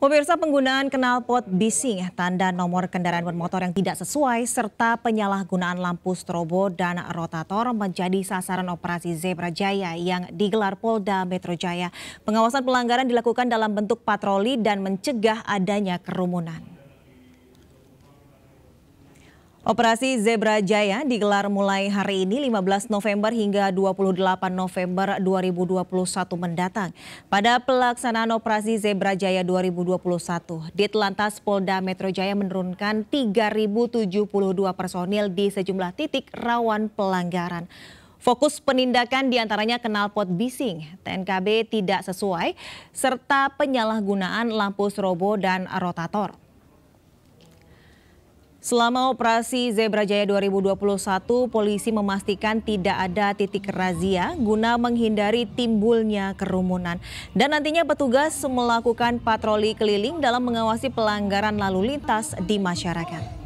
Pemirsa penggunaan knalpot bising, tanda nomor kendaraan bermotor yang tidak sesuai, serta penyalahgunaan lampu strobo dan rotator menjadi sasaran operasi Zebra Jaya yang digelar Polda Metro Jaya. Pengawasan pelanggaran dilakukan dalam bentuk patroli dan mencegah adanya kerumunan. Operasi Zebra Jaya digelar mulai hari ini 15 November hingga 28 November 2021 mendatang. Pada pelaksanaan Operasi Zebra Jaya 2021, Ditlantas Polda Metro Jaya menurunkan 3.072 personil di sejumlah titik rawan pelanggaran. Fokus penindakan diantaranya knalpot bising, TNKB tidak sesuai, serta penyalahgunaan lampu strobo dan rotator. Selama operasi Zebra Jaya 2021, polisi memastikan tidak ada titik razia guna menghindari timbulnya kerumunan. Dan nantinya petugas melakukan patroli keliling dalam mengawasi pelanggaran lalu lintas di masyarakat.